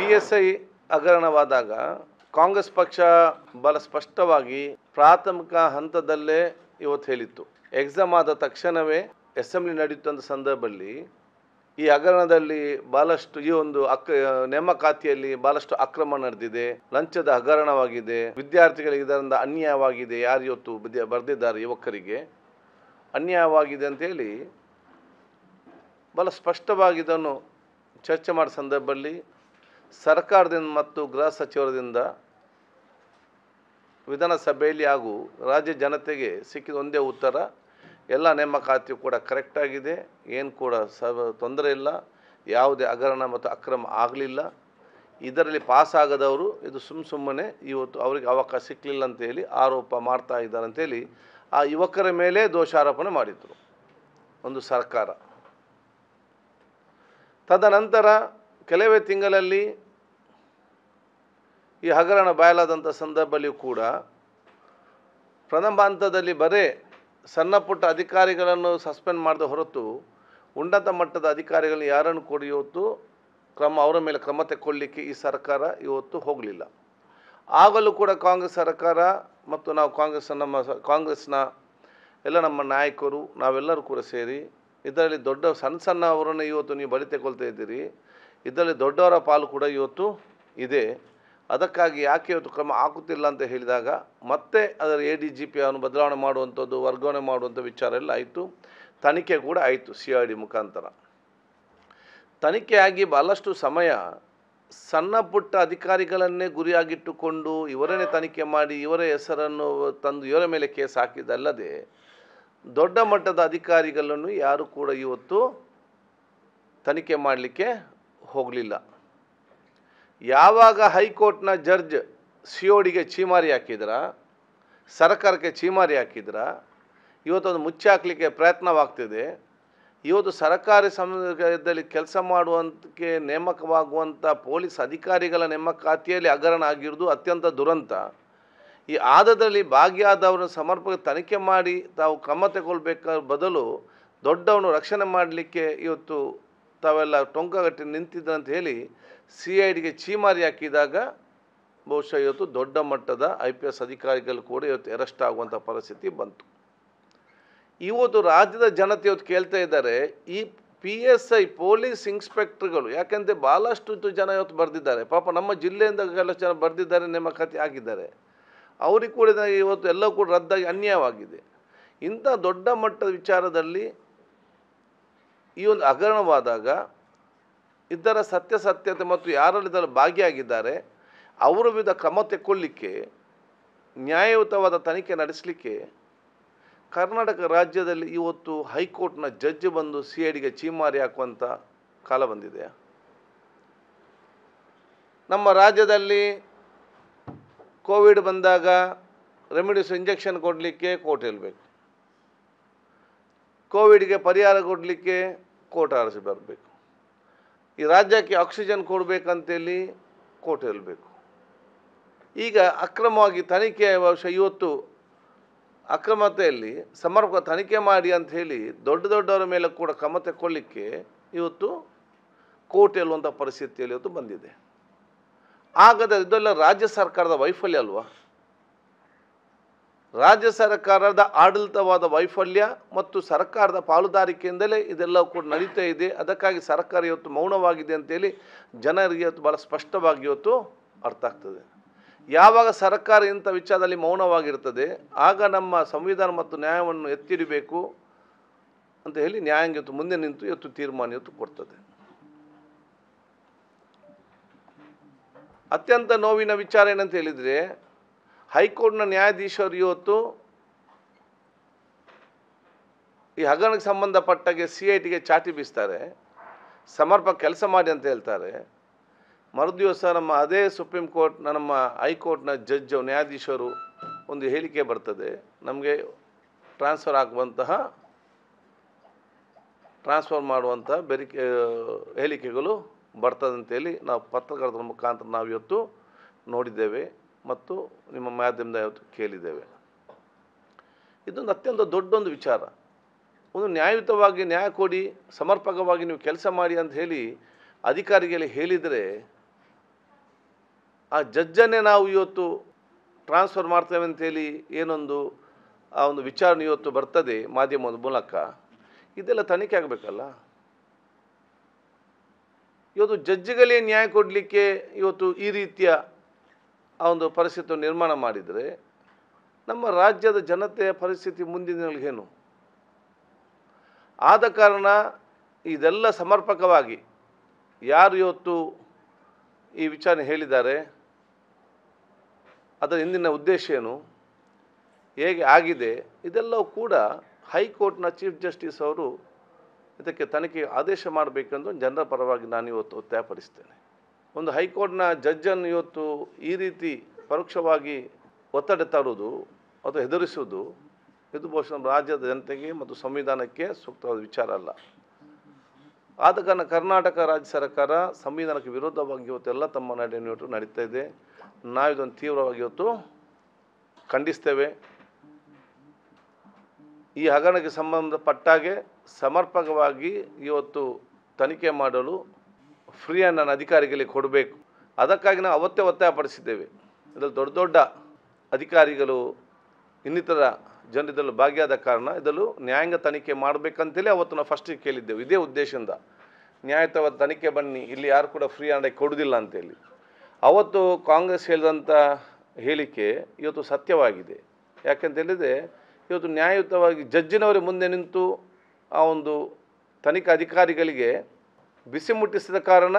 P S I ಹಗರಣವಾದಾಗ Congress ಪಕ್ಷ ಬಲ ಸ್ಪಷ್ಟವಾಗಿ ಪ್ರಾಥಮಿಕ ಹಂತದಲ್ಲೇ ಇವತ್ತು ಹೇಳಿತ್ತು ಎಕ್ಸಾಮ್ ಆದ ತಕ್ಷಣವೇ ಅಸೆಂಬ್ಲಿ ನಡೆಯುತ್ತಂಥ ಸಂದರ್ಭದಲ್ಲಿ ಈ ಹಗರಣದಲ್ಲಿ ಬಹಳಷ್ಟು ಈ ಒಂದು ಅಕ್ ನೇಮಕಾತಿಯಲ್ಲಿ ಬಹಳಷ್ಟು ಅಕ್ರಮ ನಡೆದಿದೆ ಲಂಚದ ಹಗರಣವಾಗಿದೆ ವಿದ್ಯಾರ್ಥಿಗಳಿಗೆ ಇದರಿಂದ ಅನ್ಯಾಯವಾಗಿದೆ ಯಾರು ಇವತ್ತು ಬರೆದಿದ್ದಾರೆ ಯುವಕರಿಗೆ ಅನ್ಯಾಯವಾಗಿದೆ ಅಂತೇಳಿ ಬಹಳ ಸ್ಪಷ್ಟವಾಗಿ ಇದನ್ನು ಚರ್ಚೆ ಮಾಡೋ ಸಂದರ್ಭದಲ್ಲಿ ಸರ್ಕಾರದಿಂದ ಮತ್ತು ಗೃಹ ಸಚಿವರದಿಂದ ವಿಧಾನಸಭೆಯಲ್ಲಿ ಹಾಗೂ ರಾಜ್ಯ ಜನತೆಗೆ ಸಿಕ್ಕಿದ ಒಂದೇ ಉತ್ತರ ಎಲ್ಲ ನೇಮಕಾತಿ ಕೂಡ ಕರೆಕ್ಟಾಗಿದೆ ಏನು ಕೂಡ ಸ ತೊಂದರೆ ಇಲ್ಲ ಯಾವುದೇ ಹಗರಣ ಮತ್ತು ಅಕ್ರಮ ಆಗಲಿಲ್ಲ ಇದರಲ್ಲಿ ಪಾಸಾಗದವರು ಇದು ಸುಮ್ಮ ಸುಮ್ಮನೆ ಇವತ್ತು ಅವರಿಗೆ ಅವಕಾಶ ಸಿಕ್ಕಲಿಲ್ಲ ಅಂತೇಳಿ ಆರೋಪ ಮಾಡ್ತಾ ಇದ್ದಾರೆ ಅಂತೇಳಿ ಆ ಯುವಕರ ಮೇಲೆ ದೋಷಾರೋಪಣೆ ಮಾಡಿದರು ಒಂದು ಸರ್ಕಾರ ತದನಂತರ ಕೆಲವೇ ತಿಂಗಳಲ್ಲಿ ಈ ಹಗರಣ ಬಯಲಾದಂಥ ಸಂದರ್ಭದಲ್ಲಿಯೂ ಕೂಡ ಪ್ರಥಮ ಹಂತದಲ್ಲಿ ಬರೇ ಸಣ್ಣ ಪುಟ್ಟ ಅಧಿಕಾರಿಗಳನ್ನು ಸಸ್ಪೆಂಡ್ ಮಾಡಿದ ಹೊರತು ಉನ್ನತ ಮಟ್ಟದ ಅಧಿಕಾರಿಗಳು ಯಾರನ್ನು ಕೂಡ ಇವತ್ತು ಕ್ರಮ ಅವರ ಮೇಲೆ ಕ್ರಮ ತೆಕ್ಕೊಳ್ಳಿಕ್ಕೆ ಈ ಸರ್ಕಾರ ಇವತ್ತು ಹೋಗಲಿಲ್ಲ ಆಗಲೂ ಕೂಡ ಕಾಂಗ್ರೆಸ್ ಸರ್ಕಾರ ಮತ್ತು ನಾವು ಕಾಂಗ್ರೆಸ್ ನಮ್ಮ ಕಾಂಗ್ರೆಸ್ನ ಎಲ್ಲ ನಮ್ಮ ನಾಯಕರು ನಾವೆಲ್ಲರೂ ಕೂಡ ಸೇರಿ ಇದರಲ್ಲಿ ದೊಡ್ಡ ಸಣ್ಣ ಸಣ್ಣ ಅವರನ್ನು ಇವತ್ತು ನೀವು ಬಳಿ ತೆಗೊಳ್ತಾ ಇದ್ದೀರಿ ಇದರಲ್ಲಿ ದೊಡ್ಡವರ ಪಾಲು ಕೂಡ ಇವತ್ತು ಇದೆ ಅದಕ್ಕಾಗಿ ಯಾಕೆ ಇವತ್ತು ಕ್ರಮ ಹಾಕುತ್ತಿಲ್ಲ ಅಂತ ಹೇಳಿದಾಗ ಮತ್ತೆ ಅದರ ಎ ಡಿ ಜಿ ಪಿ ಅವನು ಬದಲಾವಣೆ ಮಾಡುವಂಥದ್ದು ವರ್ಗಾವಣೆ ಮಾಡುವಂಥ ವಿಚಾರ ಎಲ್ಲ ಆಯಿತು ತನಿಖೆ ಕೂಡ ಆಯಿತು ಸಿ ಆರ್ ಡಿ ಮುಖಾಂತರ ತನಿಖೆಯಾಗಿ ಬಹಳಷ್ಟು ಸಮಯ ಸಣ್ಣ ಪುಟ್ಟ ಅಧಿಕಾರಿಗಳನ್ನೇ ಗುರಿಯಾಗಿಟ್ಟುಕೊಂಡು ಇವರನ್ನೇ ತನಿಖೆ ಮಾಡಿ ಇವರ ಹೆಸರನ್ನು ತಂದು ಇವರ ಮೇಲೆ ಕೇಸ್ ಹಾಕಿದ್ದಲ್ಲದೆ ದೊಡ್ಡ ಮಟ್ಟದ ಅಧಿಕಾರಿಗಳನ್ನು ಯಾರು ಕೂಡ ಇವತ್ತು ತನಿಖೆ ಮಾಡಲಿಕ್ಕೆ ಹೋಗಲಿಲ್ಲ ಯಾವಾಗ ಹೈಕೋರ್ಟ್ನ ಜಡ್ಜ್ ಸಿ ಒ ಡಿಗೆ ಚೀಮಾರಿ ಹಾಕಿದ್ರ ಸರ್ಕಾರಕ್ಕೆ ಚೀಮಾರಿ ಹಾಕಿದ್ರ ಇವತ್ತೊಂದು ಮುಚ್ಚಾಕ್ಲಿಕ್ಕೆ ಪ್ರಯತ್ನವಾಗ್ತಿದೆ ಇವತ್ತು ಸರ್ಕಾರಿ ಸಮುದಾಯದಲ್ಲಿ ಕೆಲಸ ಮಾಡುವಂತಕ್ಕೆ ನೇಮಕವಾಗುವಂಥ ಪೊಲೀಸ್ ಅಧಿಕಾರಿಗಳ ನೇಮಕಾತಿಯಲ್ಲಿ ಹಗರಣ ಆಗಿರೋದು ಅತ್ಯಂತ ದುರಂತ ಈ ಆದದಲ್ಲಿ ಭಾಗಿಯಾದವರನ್ನು ಸಮರ್ಪಕ ತನಿಖೆ ಮಾಡಿ ತಾವು ಕ್ರಮ ತಗೊಳ್ಬೇಕಾದ ಬದಲು ದೊಡ್ಡವನು ರಕ್ಷಣೆ ಮಾಡಲಿಕ್ಕೆ ಇವತ್ತು ತಾವೆಲ್ಲ ಟೊಂಕಗಟ್ಟಿ ನಿಂತಿದ್ದಂತ ಹೇಳಿ ಸಿ ಐ ಡಿಗೆ ಚೀಮಾರಿ ಹಾಕಿದಾಗ ಬಹುಶಃ ಇವತ್ತು ದೊಡ್ಡ ಮಟ್ಟದ ಐ ಪಿ ಎಸ್ ಅಧಿಕಾರಿಗಳು ಕೂಡ ಇವತ್ತು ಅರೆಸ್ಟ್ ಆಗುವಂಥ ಪರಿಸ್ಥಿತಿ ಬಂತು ಇವತ್ತು ರಾಜ್ಯದ ಜನತೆ ಇವತ್ತು ಕೇಳ್ತಾ ಇದ್ದಾರೆ ಈ ಪಿ ಎಸ್ ಐ ಪೊಲೀಸ್ ಇನ್ಸ್ಪೆಕ್ಟರ್ಗಳು ಯಾಕೆಂದರೆ ಭಾಳಷ್ಟು ಜನ ಇವತ್ತು ಬರೆದಿದ್ದಾರೆ ಪಾಪ ನಮ್ಮ ಜಿಲ್ಲೆಯಿಂದ ಕೆಲವು ಜನ ಬರೆದಿದ್ದಾರೆ ನೇಮಕಾತಿ ಆಗಿದ್ದಾರೆ ಅವ್ರಿಗೆ ಕೂಡ ಇವತ್ತು ಎಲ್ಲ ಕೂಡ ರದ್ದಾಗಿ ಅನ್ಯಾಯವಾಗಿದೆ ಇಂಥ ದೊಡ್ಡ ಮಟ್ಟದ ವಿಚಾರದಲ್ಲಿ ಈ ಒಂದು ಹಗರಣವಾದಾಗ ಇದರ ಸತ್ಯಸತ್ಯತೆ ಮತ್ತು ಯಾರಲ್ಲಿ ಭಾಗಿಯಾಗಿದ್ದಾರೆ ಅವರ ವಿರುದ್ಧ ಕ್ರಮ ತೆಕ್ಕೊಳ್ಳಿಕ್ಕೆ ನ್ಯಾಯಯುತವಾದ ತನಿಖೆ ನಡೆಸಲಿಕ್ಕೆ ಕರ್ನಾಟಕ ರಾಜ್ಯದಲ್ಲಿ ಇವತ್ತು ಹೈಕೋರ್ಟ್ನ ಜಡ್ಜ್ ಬಂದು ಸಿ ಐ ಡಿಗೆ ಚೀಮಾರಿ ಹಾಕುವಂಥ ಕಾಲ ಬಂದಿದೆ ನಮ್ಮ ರಾಜ್ಯದಲ್ಲಿ ಕೋವಿಡ್ ಬಂದಾಗ ರೆಮಿಡಿಸ್ ಇಂಜೆಕ್ಷನ್ ಕೊಡಲಿಕ್ಕೆ ಕೋರ್ಟ್ ಹೇಳಬೇಕು ಕೋವಿಡ್ಗೆ ಪರಿಹಾರ ಕೊಡಲಿಕ್ಕೆ ಕೋರ್ಟ್ ಆರಿಸಿ ಬರಬೇಕು ಈ ರಾಜ್ಯಕ್ಕೆ ಆಕ್ಸಿಜನ್ ಕೊಡಬೇಕಂತೇಳಿ ಕೋಟೆ ಹೇಳಬೇಕು ಈಗ ಅಕ್ರಮವಾಗಿ ತನಿಖೆ ವರ್ಷ ಇವತ್ತು ಅಕ್ರಮತೆಯಲ್ಲಿ ಸಮರ್ಪಕ ತನಿಖೆ ಮಾಡಿ ಅಂತ ಹೇಳಿ ದೊಡ್ಡ ದೊಡ್ಡವರ ಮೇಲೆ ಕೂಡ ಕ್ರಮ ತೆಕ್ಕೊಳ್ಳಿಕ್ಕೆ ಇವತ್ತು ಕೋರ್ಟ್ ಹೇಳುವಂಥ ಪರಿಸ್ಥಿತಿಯಲ್ಲಿ ಇವತ್ತು ಬಂದಿದೆ ಹಾಗಾದರೆ ಇದೆಲ್ಲ ರಾಜ್ಯ ಸರ್ಕಾರದ ವೈಫಲ್ಯ ಅಲ್ವಾ ರಾಜ್ಯ ಸರ್ಕಾರದ ಆಡಳಿತವಾದ ವೈಫಲ್ಯ ಮತ್ತು ಸರ್ಕಾರದ ಪಾಲುದಾರಿಕೆಯಿಂದಲೇ ಇದೆಲ್ಲವೂ ಕೂಡ ನಡೀತಾ ಇದೆ ಅದಕ್ಕಾಗಿ ಸರ್ಕಾರ ಇವತ್ತು ಮೌನವಾಗಿದೆ ಅಂತೇಳಿ ಜನರಿಗೆ ಇವತ್ತು ಭಾಳ ಸ್ಪಷ್ಟವಾಗಿ ಇವತ್ತು ಅರ್ಥ ಆಗ್ತದೆ ಯಾವಾಗ ಸರ್ಕಾರ ಇಂಥ ವಿಚಾರದಲ್ಲಿ ಮೌನವಾಗಿರ್ತದೆ ಆಗ ನಮ್ಮ ಸಂವಿಧಾನ ಮತ್ತು ನ್ಯಾಯವನ್ನು ಎತ್ತಿಡಬೇಕು ಅಂತ ಹೇಳಿ ನ್ಯಾಯಾಂಗ ಇವತ್ತು ಮುಂದೆ ನಿಂತು ಇವತ್ತು ತೀರ್ಮಾನ ಇವತ್ತು ಕೊಡ್ತದೆ ಅತ್ಯಂತ ನೋವಿನ ವಿಚಾರ ಏನಂತ ಹೇಳಿದರೆ ಹೈಕೋರ್ಟ್ನ ನ್ಯಾಯಾಧೀಶರು ಇವತ್ತು ಈ ಹಗರಣಕ್ಕೆ ಸಂಬಂಧಪಟ್ಟಾಗೆ ಸಿ ಐ ಟಿಗೆ ಚಾಟಿ ಬೀಸ್ತಾರೆ ಸಮರ್ಪಕ ಕೆಲಸ ಮಾಡಿ ಅಂತ ಹೇಳ್ತಾರೆ ಮರುದಿವಸ ನಮ್ಮ ಅದೇ ಸುಪ್ರೀಂ ಕೋರ್ಟ್ನ ನಮ್ಮ ಹೈಕೋರ್ಟ್ನ ಜಡ್ಜು ನ್ಯಾಯಾಧೀಶರು ಒಂದು ಹೇಳಿಕೆ ಬರ್ತದೆ ನಮಗೆ ಟ್ರಾನ್ಸ್ಫರ್ ಆಗುವಂತಹ ಟ್ರಾನ್ಸ್ಫರ್ ಮಾಡುವಂಥ ಬೆರಿಕೆ ಹೇಳಿಕೆಗಳು ಬರ್ತದಂತೇಳಿ ನಾವು ಪತ್ರಕರ್ತರ ಮುಖಾಂತರ ನಾವು ಇವತ್ತು ನೋಡಿದ್ದೇವೆ ಮತ್ತು ನಿಮ್ಮ ಮಾಧ್ಯಮದ ಯಾವತ್ತು ಕೇಳಿದ್ದೇವೆ ಇದೊಂದು ಅತ್ಯಂತ ದೊಡ್ಡೊಂದು ವಿಚಾರ ಒಂದು ನ್ಯಾಯಯುತವಾಗಿ ನ್ಯಾಯ ಕೊಡಿ ಸಮರ್ಪಕವಾಗಿ ನೀವು ಕೆಲಸ ಮಾಡಿ ಅಂತ ಹೇಳಿ ಅಧಿಕಾರಿಗಳಿಗೆ ಹೇಳಿದರೆ ಆ ಜಜ್ಜನ್ನೇ ನಾವು ಇವತ್ತು ಟ್ರಾನ್ಸ್ಫರ್ ಮಾಡ್ತೇವೆ ಅಂತೇಳಿ ಏನೊಂದು ಆ ಒಂದು ವಿಚಾರಣೆ ಇವತ್ತು ಬರ್ತದೆ ಮಾಧ್ಯಮದ ಮೂಲಕ ಇದೆಲ್ಲ ತನಿಖೆ ಆಗಬೇಕಲ್ಲ ಇವತ್ತು ಜಡ್ಜ್ಗಳೇ ನ್ಯಾಯ ಕೊಡಲಿಕ್ಕೆ ಇವತ್ತು ಈ ರೀತಿಯ ಆ ಒಂದು ಪರಿಸ್ಥಿತಿ ನಿರ್ಮಾಣ ಮಾಡಿದರೆ ನಮ್ಮ ರಾಜ್ಯದ ಜನತೆಯ ಪರಿಸ್ಥಿತಿ ಮುಂದಿನ ಏನು ಆದ ಕಾರಣ ಇದೆಲ್ಲ ಸಮರ್ಪಕವಾಗಿ ಯಾರು ಇವತ್ತು ಈ ವಿಚಾರಣೆ ಹೇಳಿದ್ದಾರೆ ಅದರ ಹಿಂದಿನ ಉದ್ದೇಶ ಏನು ಹೇಗೆ ಆಗಿದೆ ಇದೆಲ್ಲವೂ ಕೂಡ ಹೈಕೋರ್ಟ್ನ ಚೀಫ್ ಜಸ್ಟಿಸ್ ಅವರು ಇದಕ್ಕೆ ತನಿಖೆ ಆದೇಶ ಮಾಡಬೇಕೆಂದು ಜನರ ಪರವಾಗಿ ನಾನು ಇವತ್ತು ಒತ್ತಾಯಪಡಿಸ್ತೇನೆ ಒಂದು ಹೈಕೋರ್ಟ್ನ ಜಡ್ಜನ್ನು ಇವತ್ತು ಈ ರೀತಿ ಪರೋಕ್ಷವಾಗಿ ಒತ್ತಡ ತರುವುದು ಅಥವಾ ಹೆದರಿಸುವುದು ಇದು ಬಹುಶಃ ರಾಜ್ಯದ ಜನತೆಗೆ ಮತ್ತು ಸಂವಿಧಾನಕ್ಕೆ ಸೂಕ್ತವಾದ ವಿಚಾರ ಅಲ್ಲ ಆದ ಕಾರಣ ಕರ್ನಾಟಕ ರಾಜ್ಯ ಸರ್ಕಾರ ಸಂವಿಧಾನಕ್ಕೆ ವಿರೋಧವಾಗಿ ಇವತ್ತೆಲ್ಲ ತಮ್ಮ ನಡೆಯನ್ನು ಇವತ್ತು ನಡೀತಾ ಇದೆ ನಾವು ಇದನ್ನು ತೀವ್ರವಾಗಿ ಇವತ್ತು ಖಂಡಿಸ್ತೇವೆ ಈ ಹಗರಣಕ್ಕೆ ಸಂಬಂಧಪಟ್ಟಾಗೆ ಸಮರ್ಪಕವಾಗಿ ಇವತ್ತು ತನಿಖೆ ಮಾಡಲು ಫ್ರೀಯನ್ನು ನಾನು ಅಧಿಕಾರಿಗಳಿಗೆ ಕೊಡಬೇಕು ಅದಕ್ಕಾಗಿ ನಾವು ಅವತ್ತೇ ಒತ್ತಾಯಪಡಿಸಿದ್ದೇವೆ ಇದರಲ್ಲಿ ದೊಡ್ಡ ದೊಡ್ಡ ಅಧಿಕಾರಿಗಳು ಇನ್ನಿತರ ಜನರಿದಲ್ಲೂ ಭಾಗಿಯಾದ ಕಾರಣ ಇದರಲ್ಲೂ ನ್ಯಾಯಾಂಗ ತನಿಖೆ ಮಾಡಬೇಕಂತೇಳಿ ಅವತ್ತು ನಾವು ಫಸ್ಟಿಗೆ ಕೇಳಿದ್ದೆವು ಇದೇ ಉದ್ದೇಶದಿಂದ ನ್ಯಾಯಯುತವಾದ ತನಿಖೆ ಬನ್ನಿ ಇಲ್ಲಿ ಯಾರು ಕೂಡ ಫ್ರೀ ಹಂಡಕ್ಕೆ ಕೊಡೋದಿಲ್ಲ ಅಂತೇಳಿ ಅವತ್ತು ಕಾಂಗ್ರೆಸ್ ಹೇಳಿದಂಥ ಹೇಳಿಕೆ ಇವತ್ತು ಸತ್ಯವಾಗಿದೆ ಯಾಕೆಂತ ಇವತ್ತು ನ್ಯಾಯಯುತವಾಗಿ ಜಜ್ಜಿನವರೇ ಮುಂದೆ ನಿಂತು ಆ ಒಂದು ತನಿಖಾ ಅಧಿಕಾರಿಗಳಿಗೆ ಬಿಸಿ ಮುಟ್ಟಿಸಿದ ಕಾರಣ